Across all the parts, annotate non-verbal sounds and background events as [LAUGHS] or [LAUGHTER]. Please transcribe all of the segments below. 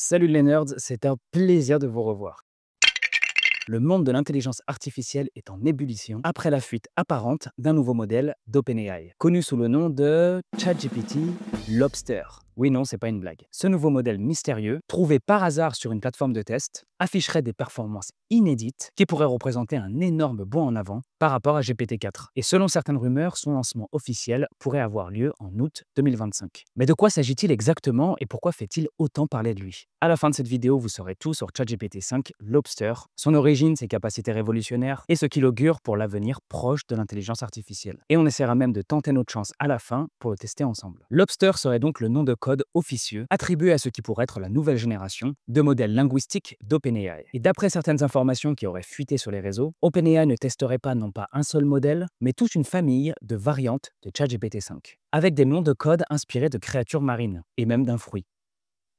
Salut les nerds, c'est un plaisir de vous revoir. Le monde de l'intelligence artificielle est en ébullition après la fuite apparente d'un nouveau modèle d'OpenAI, connu sous le nom de ChatGPT Lobster. Oui, non, c'est pas une blague. Ce nouveau modèle mystérieux, trouvé par hasard sur une plateforme de test, afficherait des performances inédites qui pourraient représenter un énorme bond en avant par rapport à GPT-4. Et selon certaines rumeurs, son lancement officiel pourrait avoir lieu en août 2025. Mais de quoi s'agit-il exactement et pourquoi fait-il autant parler de lui À la fin de cette vidéo, vous saurez tout sur ChatGPT-5 Lobster, son origine, ses capacités révolutionnaires et ce qu'il augure pour l'avenir proche de l'intelligence artificielle. Et on essaiera même de tenter notre chance à la fin pour le tester ensemble. Lobster serait donc le nom de code officieux attribué à ce qui pourrait être la nouvelle génération de modèles linguistiques d'OpenAI. Et d'après certaines informations qui auraient fuité sur les réseaux, OpenAI ne testerait pas non pas un seul modèle, mais toute une famille de variantes de ChatGPT-5, avec des noms de code inspirés de créatures marines et même d'un fruit.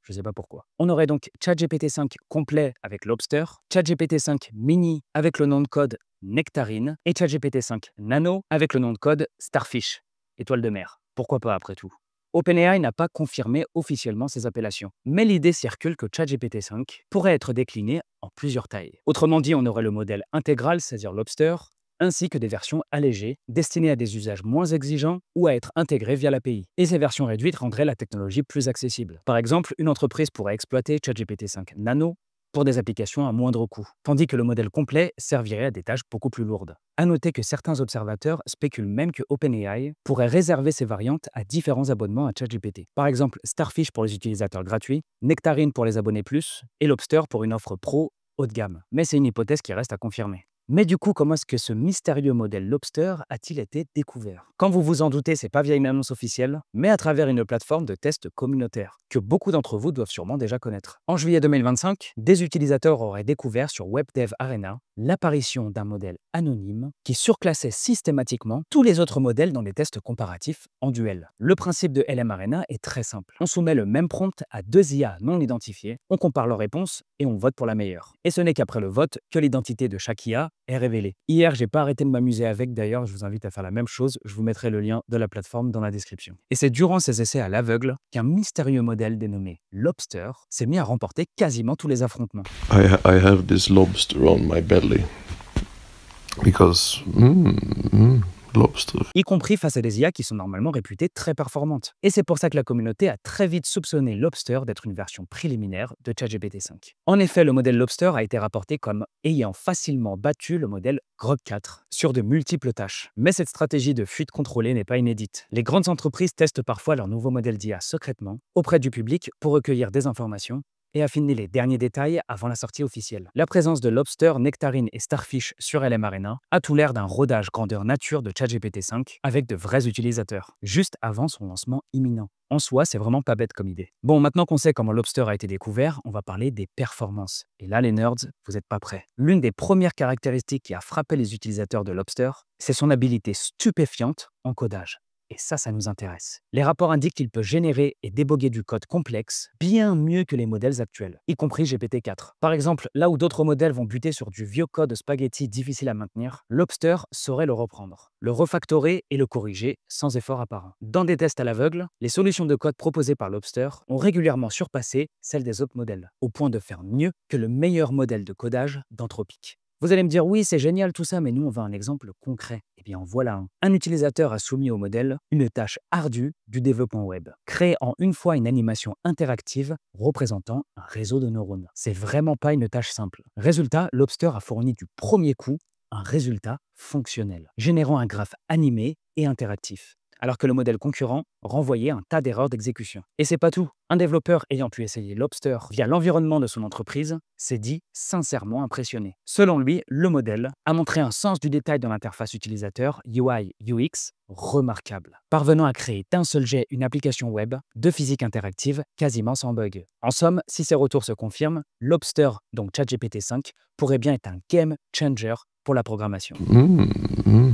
Je sais pas pourquoi. On aurait donc ChatGPT-5 complet avec Lobster, ChatGPT-5 mini avec le nom de code Nectarine et ChatGPT-5 Nano avec le nom de code Starfish, étoile de mer. Pourquoi pas après tout OpenAI n'a pas confirmé officiellement ces appellations, mais l'idée circule que ChatGPT-5 pourrait être décliné en plusieurs tailles. Autrement dit, on aurait le modèle intégral, c'est-à-dire Lobster, ainsi que des versions allégées, destinées à des usages moins exigeants ou à être intégrées via l'API. Et ces versions réduites rendraient la technologie plus accessible. Par exemple, une entreprise pourrait exploiter ChatGPT 5 Nano pour des applications à moindre coût, tandis que le modèle complet servirait à des tâches beaucoup plus lourdes. À noter que certains observateurs spéculent même que OpenAI pourrait réserver ses variantes à différents abonnements à ChatGPT. Par exemple, Starfish pour les utilisateurs gratuits, Nectarine pour les abonnés plus et Lobster pour une offre pro haut de gamme. Mais c'est une hypothèse qui reste à confirmer. Mais du coup, comment est-ce que ce mystérieux modèle Lobster a-t-il été découvert Quand vous vous en doutez, c'est pas via une annonce officielle, mais à travers une plateforme de tests communautaire que beaucoup d'entre vous doivent sûrement déjà connaître. En juillet 2025, des utilisateurs auraient découvert sur WebDev Arena l'apparition d'un modèle anonyme qui surclassait systématiquement tous les autres modèles dans les tests comparatifs en duel. Le principe de LM Arena est très simple. On soumet le même prompt à deux IA non identifiées, on compare leurs réponses et on vote pour la meilleure. Et ce n'est qu'après le vote que l'identité de chaque IA est révélé. Hier, j'ai pas arrêté de m'amuser avec, d'ailleurs, je vous invite à faire la même chose, je vous mettrai le lien de la plateforme dans la description. Et c'est durant ces essais à l'aveugle qu'un mystérieux modèle dénommé Lobster s'est mis à remporter quasiment tous les affrontements. lobster Lobster. Y compris face à des IA qui sont normalement réputées très performantes. Et c'est pour ça que la communauté a très vite soupçonné Lobster d'être une version préliminaire de ChatGPT-5. En effet, le modèle Lobster a été rapporté comme ayant facilement battu le modèle Grok 4 sur de multiples tâches. Mais cette stratégie de fuite contrôlée n'est pas inédite. Les grandes entreprises testent parfois leur nouveau modèle d'IA secrètement auprès du public pour recueillir des informations et affiner les derniers détails avant la sortie officielle. La présence de Lobster, Nectarine et Starfish sur LM Arena a tout l'air d'un rodage grandeur nature de ChatGPT-5 avec de vrais utilisateurs, juste avant son lancement imminent. En soi, c'est vraiment pas bête comme idée. Bon, maintenant qu'on sait comment Lobster a été découvert, on va parler des performances. Et là, les nerds, vous n'êtes pas prêts. L'une des premières caractéristiques qui a frappé les utilisateurs de Lobster, c'est son habilité stupéfiante en codage. Et ça, ça nous intéresse. Les rapports indiquent qu'il peut générer et déboguer du code complexe bien mieux que les modèles actuels, y compris GPT-4. Par exemple, là où d'autres modèles vont buter sur du vieux code spaghetti difficile à maintenir, Lobster saurait le reprendre, le refactorer et le corriger sans effort apparent. Dans des tests à l'aveugle, les solutions de code proposées par Lobster ont régulièrement surpassé celles des autres modèles, au point de faire mieux que le meilleur modèle de codage d'Anthropique. Vous allez me dire, oui, c'est génial tout ça, mais nous, on veut un exemple concret. Eh bien, voilà un. Hein. Un utilisateur a soumis au modèle une tâche ardue du développement web. Créer en une fois une animation interactive représentant un réseau de neurones. C'est vraiment pas une tâche simple. Résultat, Lobster a fourni du premier coup un résultat fonctionnel, générant un graphe animé et interactif alors que le modèle concurrent renvoyait un tas d'erreurs d'exécution. Et c'est pas tout. Un développeur ayant pu essayer Lobster via l'environnement de son entreprise s'est dit sincèrement impressionné. Selon lui, le modèle a montré un sens du détail dans l'interface utilisateur UI UX remarquable, parvenant à créer d'un seul jet une application web de physique interactive quasiment sans bug. En somme, si ces retours se confirment, Lobster, donc ChatGPT 5, pourrait bien être un game changer pour la programmation. Mmh, mmh.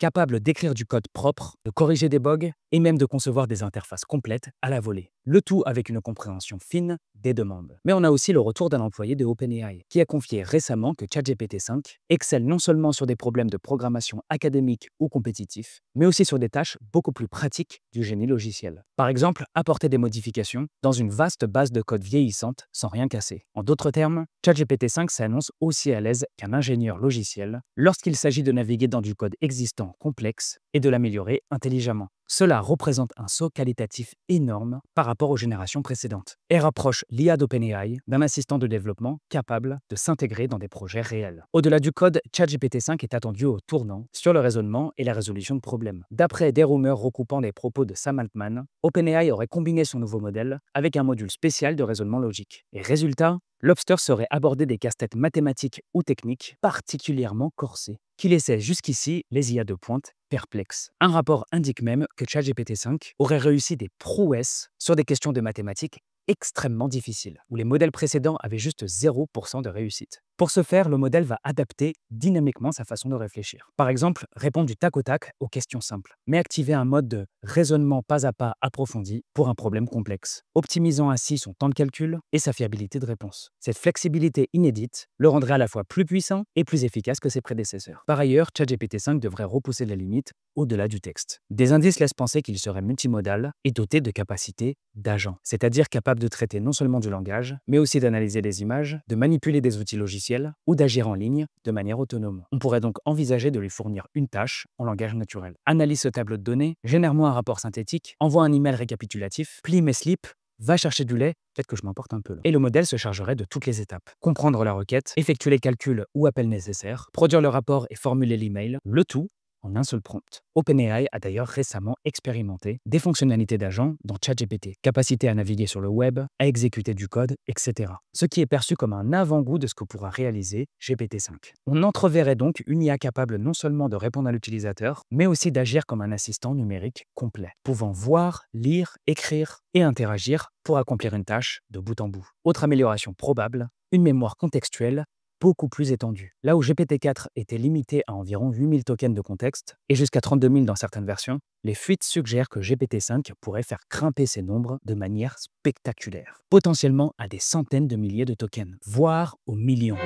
Capable d'écrire du code propre, de corriger des bugs et même de concevoir des interfaces complètes à la volée. Le tout avec une compréhension fine des demandes. Mais on a aussi le retour d'un employé de OpenAI qui a confié récemment que ChatGPT-5 excelle non seulement sur des problèmes de programmation académique ou compétitif, mais aussi sur des tâches beaucoup plus pratiques du génie logiciel. Par exemple, apporter des modifications dans une vaste base de code vieillissante sans rien casser. En d'autres termes, ChatGPT-5 s'annonce aussi à l'aise qu'un ingénieur logiciel lorsqu'il s'agit de naviguer dans du code existant complexe et de l'améliorer intelligemment. Cela représente un saut qualitatif énorme par rapport aux générations précédentes et rapproche l'IA d'OpenAI d'un assistant de développement capable de s'intégrer dans des projets réels. Au-delà du code, ChatGPT-5 est attendu au tournant sur le raisonnement et la résolution de problèmes. D'après des rumeurs recoupant les propos de Sam Altman, OpenAI aurait combiné son nouveau modèle avec un module spécial de raisonnement logique. Et résultat, Lobster serait aborder des casse-têtes mathématiques ou techniques particulièrement corsés, qui laissaient jusqu'ici les IA de pointe perplexes. Un rapport indique même que ChatGPT-5 aurait réussi des prouesses sur des questions de mathématiques extrêmement difficiles, où les modèles précédents avaient juste 0% de réussite. Pour ce faire, le modèle va adapter dynamiquement sa façon de réfléchir. Par exemple, répondre du tac au tac aux questions simples, mais activer un mode de raisonnement pas à pas approfondi pour un problème complexe, optimisant ainsi son temps de calcul et sa fiabilité de réponse. Cette flexibilité inédite le rendrait à la fois plus puissant et plus efficace que ses prédécesseurs. Par ailleurs, ChatGPT 5 devrait repousser les limites au-delà du texte. Des indices laissent penser qu'il serait multimodal et doté de capacités d'agent, c'est-à-dire capable de traiter non seulement du langage, mais aussi d'analyser des images, de manipuler des outils logiciels ou d'agir en ligne de manière autonome. On pourrait donc envisager de lui fournir une tâche en langage naturel. Analyse ce tableau de données, génère-moi un rapport synthétique, envoie un email récapitulatif, plie mes slips, va chercher du lait, peut-être que je m'emporte un peu Et le modèle se chargerait de toutes les étapes. Comprendre la requête, effectuer les calculs ou appels nécessaires, produire le rapport et formuler l'email, le tout en un seul prompt. OpenAI a d'ailleurs récemment expérimenté des fonctionnalités d'agent dans ChatGPT, capacité à naviguer sur le web, à exécuter du code, etc. Ce qui est perçu comme un avant-goût de ce que pourra réaliser GPT-5. On entreverrait donc une IA capable non seulement de répondre à l'utilisateur, mais aussi d'agir comme un assistant numérique complet, pouvant voir, lire, écrire et interagir pour accomplir une tâche de bout en bout. Autre amélioration probable, une mémoire contextuelle beaucoup plus étendu. Là où GPT-4 était limité à environ 8000 tokens de contexte, et jusqu'à 32 000 dans certaines versions, les fuites suggèrent que GPT-5 pourrait faire grimper ces nombres de manière spectaculaire, potentiellement à des centaines de milliers de tokens, voire aux millions.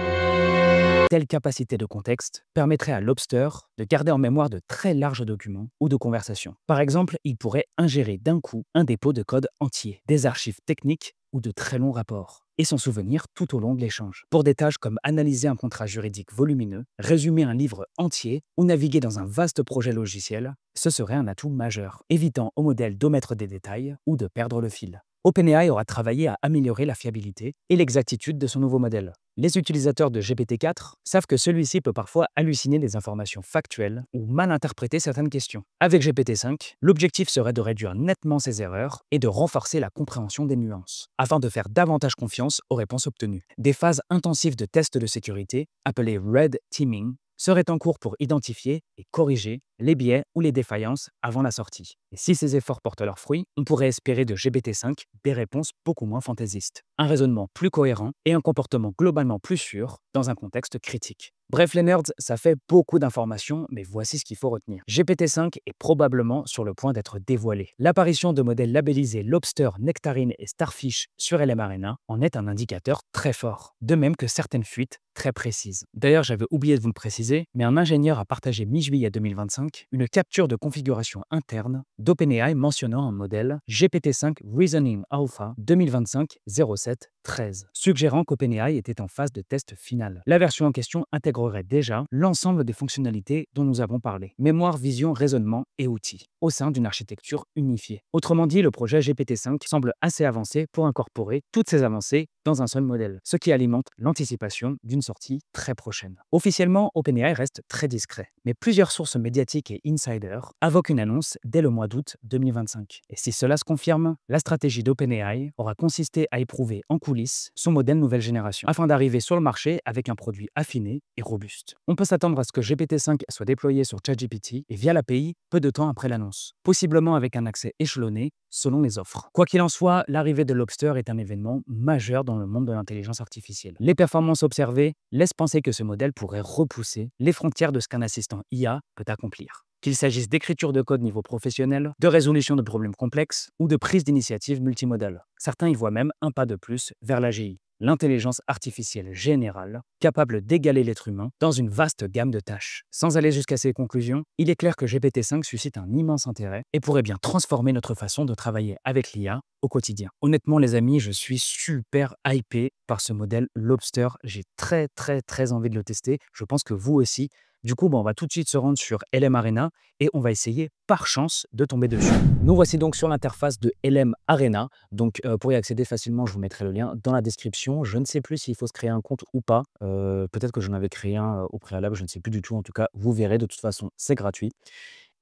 Telle capacité de contexte permettrait à Lobster de garder en mémoire de très larges documents ou de conversations. Par exemple, il pourrait ingérer d'un coup un dépôt de code entier, des archives techniques ou de très longs rapports et son souvenir tout au long de l'échange. Pour des tâches comme analyser un contrat juridique volumineux, résumer un livre entier ou naviguer dans un vaste projet logiciel, ce serait un atout majeur, évitant au modèle d'omettre des détails ou de perdre le fil. OpenAI aura travaillé à améliorer la fiabilité et l'exactitude de son nouveau modèle. Les utilisateurs de GPT-4 savent que celui-ci peut parfois halluciner des informations factuelles ou mal interpréter certaines questions. Avec GPT-5, l'objectif serait de réduire nettement ces erreurs et de renforcer la compréhension des nuances, afin de faire davantage confiance aux réponses obtenues. Des phases intensives de tests de sécurité, appelées Red Teaming, serait en cours pour identifier et corriger les biais ou les défaillances avant la sortie. Et si ces efforts portent leurs fruits, on pourrait espérer de GBT5 des réponses beaucoup moins fantaisistes, un raisonnement plus cohérent et un comportement globalement plus sûr dans un contexte critique. Bref les nerds, ça fait beaucoup d'informations, mais voici ce qu'il faut retenir. GPT-5 est probablement sur le point d'être dévoilé. L'apparition de modèles labellisés Lobster, Nectarine et Starfish sur LM Arena en est un indicateur très fort. De même que certaines fuites précise. D'ailleurs, j'avais oublié de vous le préciser, mais un ingénieur a partagé mi-juillet 2025 une capture de configuration interne d'OpenAI mentionnant un modèle GPT-5 Reasoning Alpha 2025 07 13, suggérant qu'OpenAI était en phase de test final. La version en question intégrerait déjà l'ensemble des fonctionnalités dont nous avons parlé, mémoire, vision, raisonnement et outils, au sein d'une architecture unifiée. Autrement dit, le projet GPT-5 semble assez avancé pour incorporer toutes ces avancées dans un seul modèle, ce qui alimente l'anticipation d'une sortie très prochaine. Officiellement, OpenAI reste très discret, mais plusieurs sources médiatiques et insiders invoquent une annonce dès le mois d'août 2025. Et si cela se confirme, la stratégie d'OpenAI aura consisté à éprouver en coulisses son modèle nouvelle génération, afin d'arriver sur le marché avec un produit affiné et robuste. On peut s'attendre à ce que GPT-5 soit déployé sur ChatGPT et via l'API peu de temps après l'annonce, possiblement avec un accès échelonné selon les offres. Quoi qu'il en soit, l'arrivée de Lobster est un événement majeur dans le monde de l'intelligence artificielle. Les performances observées, laisse penser que ce modèle pourrait repousser les frontières de ce qu'un assistant IA peut accomplir. Qu'il s'agisse d'écriture de code niveau professionnel, de résolution de problèmes complexes ou de prise d'initiative multimodale. Certains y voient même un pas de plus vers la GI l'intelligence artificielle générale, capable d'égaler l'être humain dans une vaste gamme de tâches. Sans aller jusqu'à ces conclusions, il est clair que GPT-5 suscite un immense intérêt et pourrait bien transformer notre façon de travailler avec l'IA au quotidien. Honnêtement les amis, je suis super hypé par ce modèle Lobster. J'ai très très très envie de le tester. Je pense que vous aussi, du coup, on va tout de suite se rendre sur LM Arena et on va essayer par chance de tomber dessus. Nous voici donc sur l'interface de LM Arena. Donc euh, pour y accéder facilement, je vous mettrai le lien dans la description. Je ne sais plus s'il faut se créer un compte ou pas. Euh, peut-être que j'en avais créé un euh, au préalable, je ne sais plus du tout. En tout cas, vous verrez, de toute façon, c'est gratuit.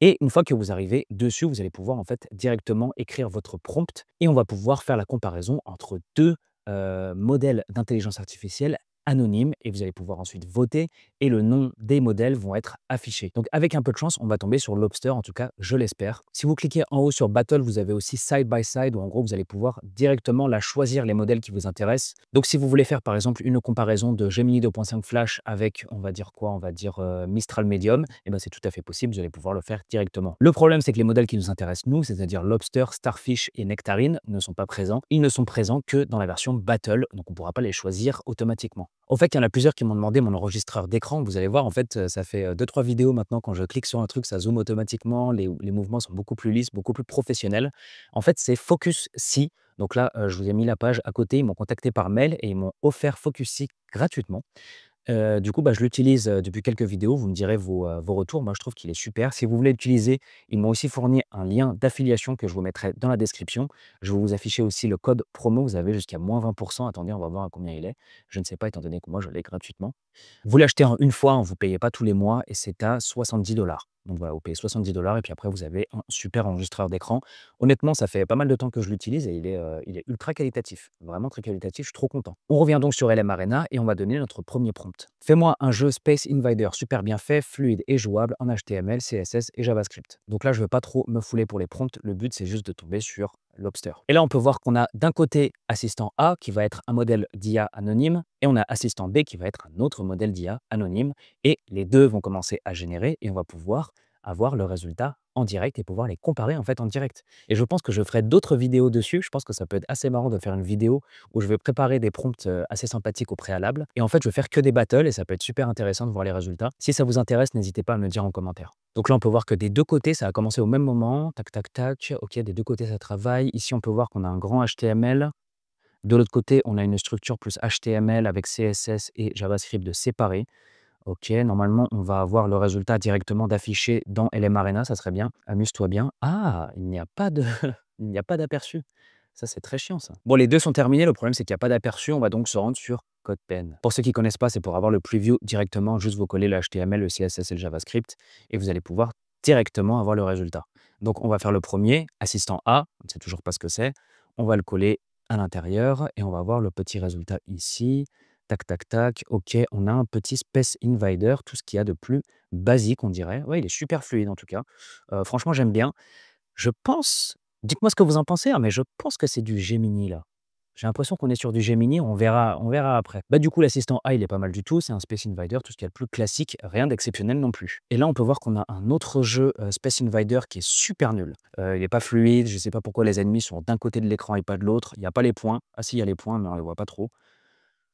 Et une fois que vous arrivez dessus, vous allez pouvoir en fait directement écrire votre prompt et on va pouvoir faire la comparaison entre deux modèles d'intelligence artificielle anonyme et vous allez pouvoir ensuite voter et le nom des modèles vont être affichés. Donc avec un peu de chance, on va tomber sur Lobster, en tout cas je l'espère. Si vous cliquez en haut sur Battle, vous avez aussi Side by Side où en gros vous allez pouvoir directement la choisir les modèles qui vous intéressent. Donc si vous voulez faire par exemple une comparaison de Gemini 2.5 Flash avec on va dire quoi On va dire euh, Mistral Medium, et eh ben c'est tout à fait possible, vous allez pouvoir le faire directement. Le problème c'est que les modèles qui nous intéressent nous, c'est-à-dire Lobster, Starfish et Nectarine ne sont pas présents. Ils ne sont présents que dans la version Battle, donc on ne pourra pas les choisir automatiquement. En fait, il y en a plusieurs qui m'ont demandé mon enregistreur d'écran. Vous allez voir, en fait, ça fait 2-3 vidéos maintenant. Quand je clique sur un truc, ça zoome automatiquement. Les, mouvements sont beaucoup plus lisses, beaucoup plus professionnels. En fait, c'est Focus Si. Donc là, je vous ai mis la page à côté. Ils m'ont contacté par mail et ils m'ont offert Focus Si gratuitement du coup, bah, je l'utilise, depuis quelques vidéos. Vous me direz vos, retours. Moi, je trouve qu'il est super. Si vous voulez l'utiliser, ils m'ont aussi fourni un lien d'affiliation que je vous mettrai dans la description. Je vais vous afficher aussi le code promo. Vous avez jusqu'à moins -20 Attendez, on va voir à combien il est. Je ne sais pas étant donné que moi, je l'ai gratuitement. Vous l'achetez en une fois, ne hein, vous payez pas tous les mois et c'est à 70 donc voilà, vous payez 70 dollars et puis après, vous avez un super enregistreur d'écran. Honnêtement, ça fait pas mal de temps que je l'utilise et il est, euh, ultra qualitatif. Vraiment très qualitatif, je suis trop content. On revient donc sur LM Arena et on va donner notre premier prompt. Fais-moi un jeu Space Invader super bien fait, fluide et jouable en HTML, CSS et JavaScript. Donc là, je ne veux pas trop me fouler pour les prompts. Le but, c'est juste de tomber sur Lobster. Et là, on peut voir qu'on a d'un côté assistant A qui va être un modèle d'IA anonyme et on a assistant B qui va être un autre modèle d'IA anonyme et les deux vont commencer à générer et on va pouvoir avoir le résultat en direct et pouvoir les comparer en fait en direct. Et je pense que je ferai d'autres vidéos dessus. Je pense que ça peut être assez marrant de faire une vidéo où je vais préparer des prompts euh, assez sympathiques au préalable. Et en fait, je vais faire que des battles et ça peut être super intéressant de voir les résultats. Si ça vous intéresse, n'hésitez pas à me le dire en commentaire. Donc là, on peut voir que des deux côtés, ça a commencé au même moment. Tac, tac, tac. OK, des deux côtés, ça travaille. Ici, on peut voir qu'on a un grand HTML. De l'autre côté, on a une structure plus HTML avec CSS et JavaScript de séparer. OK, normalement, on va avoir le résultat directement d'afficher dans LM Arena. Ça serait bien. Amuse-toi bien. Ah, il n'y a pas de... [LAUGHS] il n'y a pas d'aperçu. Ça, c'est très chiant, ça. Bon, les deux sont terminés. Le problème, c'est qu'il n'y a pas d'aperçu. On va donc se rendre sur code PEN. Pour ceux qui ne connaissent pas, c'est pour avoir le preview directement, juste vous coller le HTML, le CSS et le JavaScript, et vous allez pouvoir directement avoir le résultat. Donc on va faire le premier, assistant A, on ne sait toujours pas ce que c'est, on va le coller à l'intérieur et on va voir le petit résultat ici. Tac, tac, tac. OK, on a un petit Space Invader, tout ce qu'il y a de plus basique, on dirait. Ouais, il est super fluide en tout cas. Euh, franchement, j'aime bien. Je pense, dites-moi ce que vous en pensez, hein, mais je pense que c'est du Gemini là. J'ai l'impression qu'on est sur du Gemini, on verra, on verra après. Bah, du coup, l'assistant A, il est pas mal du tout. C'est un Space Invader, tout ce qu'il y a de plus classique, rien d'exceptionnel non plus. Et là, on peut voir qu'on a un autre jeu euh, Space Invader qui est super nul. Euh, il n'est pas fluide, je ne sais pas pourquoi les ennemis sont d'un côté de l'écran et pas de l'autre. Il n'y a pas les points. Ah, si, il y a les points, mais on ne les voit pas trop.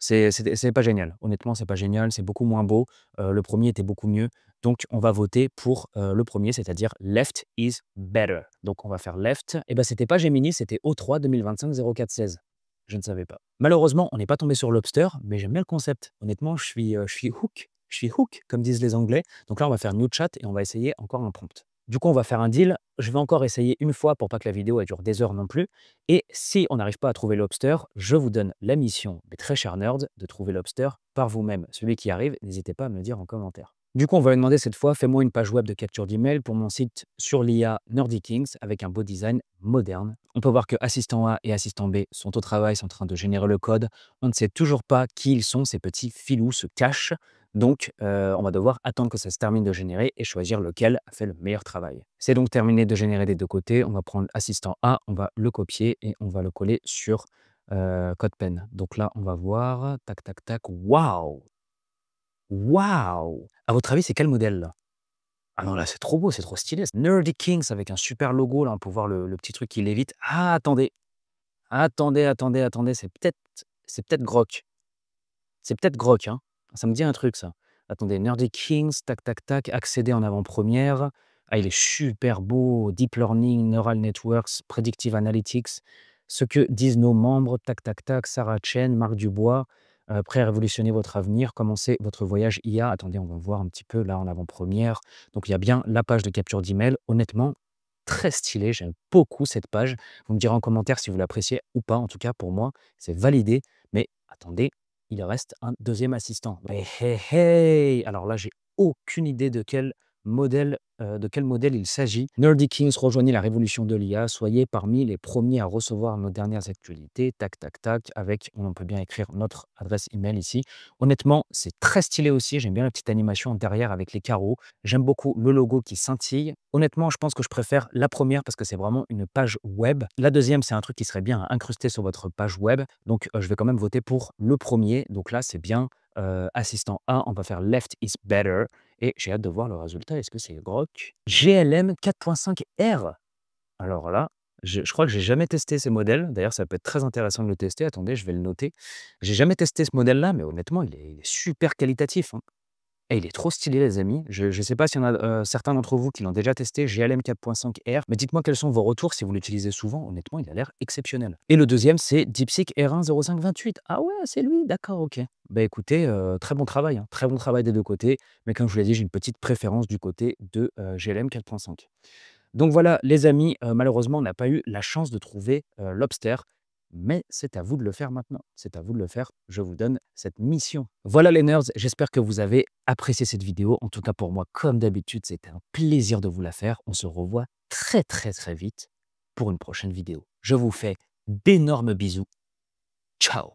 C'est pas génial. Honnêtement, c'est pas génial. C'est beaucoup moins beau. Euh, le premier était beaucoup mieux. Donc, on va voter pour le premier, c'est-à-dire Left is better. Donc, on va faire Left. Et ben, c'était pas Gemini, c'était O3 2025-0416. Je ne savais pas. Malheureusement, on n'est pas tombé sur lobster, mais j'aime bien le concept. Honnêtement, je suis, euh, hook. Je suis hook, comme disent les Anglais. Donc là, on va faire new chat et on va essayer encore un prompt. Du coup, on va faire un deal. Je vais encore essayer une fois pour pas que la vidéo ait dure des heures non plus. Et si on n'arrive pas à trouver lobster, je vous donne la mission, mes très chers nerds, de trouver lobster par vous-même. Celui qui arrive, n'hésitez pas à me le dire en commentaire. Du coup, on va lui demander cette fois, fais-moi une page web de capture d'email pour mon site sur l'IA Kings avec un beau design moderne. On peut voir que assistant A et assistant B sont au travail, sont en train de générer le code. On ne sait toujours pas qui ils sont, ces petits filous se cachent. Donc, euh, on va devoir attendre que ça se termine de générer et choisir lequel a fait le meilleur travail. C'est donc terminé de générer des deux côtés. On va prendre assistant A, on va le copier et on va le coller sur euh, CodePen. Donc là, on va voir, tac, tac, tac, waouh Waouh À votre avis, c'est quel modèle là Ah non, là, c'est trop beau, c'est trop stylé. Nerdy Kings avec un super logo, là, pour voir le, petit truc qui lévite. Ah, attendez Attendez, attendez, attendez, c'est peut-être c'est peut-être C'est peut-être groc, hein Ça me dit un truc, ça. Attendez, Nerdy Kings, tac, tac, tac, accéder en avant-première. Ah, il est super beau, Deep Learning, Neural Networks, Predictive Analytics, ce que disent nos membres, tac, tac, tac, Sarah Chen, Marc Dubois. Euh, prêt à révolutionner votre avenir, commencez votre voyage IA. Attendez, on va voir un petit peu là en avant-première. Donc il y a bien la page de capture d'email. Honnêtement, très stylé. J'aime beaucoup cette page. Vous me direz en commentaire si vous l'appréciez ou pas. En tout cas, pour moi, c'est validé. Mais attendez, il reste un deuxième assistant. hey, hey Alors là, j'ai aucune idée de quel modèle, euh, de quel modèle il s'agit. Nerdy Kings, rejoignez la révolution de l'IA, soyez parmi les premiers à recevoir nos dernières actualités, tac, tac, tac, avec, on peut bien écrire notre adresse email ici. Honnêtement, c'est très stylé aussi, j'aime bien la petite animation derrière avec les carreaux, j'aime beaucoup le logo qui scintille. Honnêtement, je pense que je préfère la première parce que c'est vraiment une page web. La deuxième, c'est un truc qui serait bien incrusté sur votre page web, donc euh, je vais quand même voter pour le premier, donc là, c'est bien. Euh, assistant A, on va faire left is better et j'ai hâte de voir le résultat. Est-ce que c'est Grok GLM 4.5R Alors là, je, crois que j'ai jamais testé ces modèles. D'ailleurs, ça peut être très intéressant de le tester. Attendez, je vais le noter. J'ai jamais testé ce modèle-là, mais honnêtement, il est, super qualitatif. Hein. Eh, il est trop stylé, les amis. Je ne sais pas s'il y en a euh, certains d'entre vous qui l'ont déjà testé, GLM 4.5R, mais dites-moi quels sont vos retours si vous l'utilisez souvent. Honnêtement, il a l'air exceptionnel. Et le deuxième, c'est DeepSeek r 10528 Ah ouais, c'est lui, d'accord, ok. Bah, écoutez, euh, très bon travail, hein. très bon travail des deux côtés. Mais comme je vous l'ai dit, j'ai une petite préférence du côté de GLM euh, 4.5. Donc voilà, les amis, malheureusement, on n'a pas eu la chance de trouver Lobster mais c'est à vous de le faire maintenant. C'est à vous de le faire. Je vous donne cette mission. Voilà les nerds, j'espère que vous avez apprécié cette vidéo. En tout cas pour moi, comme d'habitude, c'était un plaisir de vous la faire. On se revoit très très très vite pour une prochaine vidéo. Je vous fais d'énormes bisous. Ciao